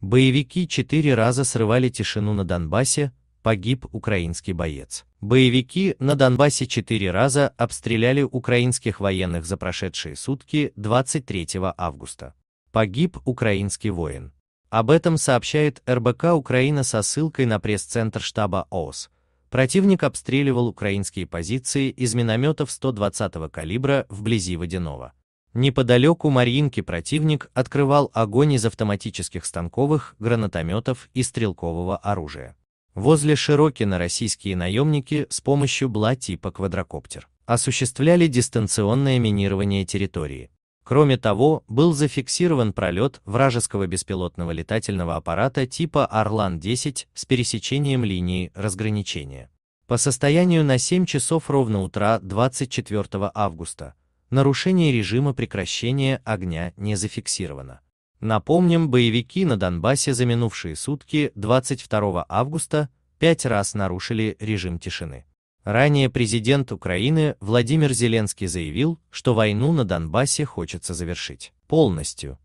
Боевики четыре раза срывали тишину на Донбассе, погиб украинский боец. Боевики на Донбассе четыре раза обстреляли украинских военных за прошедшие сутки 23 августа. Погиб украинский воин. Об этом сообщает РБК Украина со ссылкой на пресс-центр штаба ООС. Противник обстреливал украинские позиции из минометов 120-го калибра вблизи Водянова. Неподалеку Марьинки противник открывал огонь из автоматических станковых гранатометов и стрелкового оружия. Возле Широкина российские наемники с помощью БЛА типа квадрокоптер осуществляли дистанционное минирование территории. Кроме того, был зафиксирован пролет вражеского беспилотного летательного аппарата типа «Орлан-10» с пересечением линии разграничения. По состоянию на 7 часов ровно утра 24 августа нарушение режима прекращения огня не зафиксировано. Напомним, боевики на Донбассе за минувшие сутки 22 августа пять раз нарушили режим тишины. Ранее президент Украины Владимир Зеленский заявил, что войну на Донбассе хочется завершить полностью.